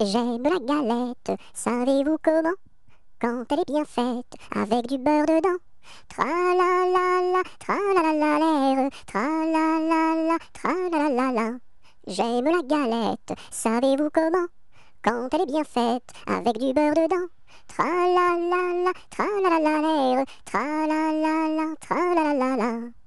J'aime la galette, savez-vous comment Quand elle est bien faite, avec du beurre dedans. Tra la la la, tra la la tra la la la, tra la la la J'aime la galette, savez-vous comment Quand elle est bien faite, avec du beurre dedans. Tra la la la, tra la la tra la la la tra la la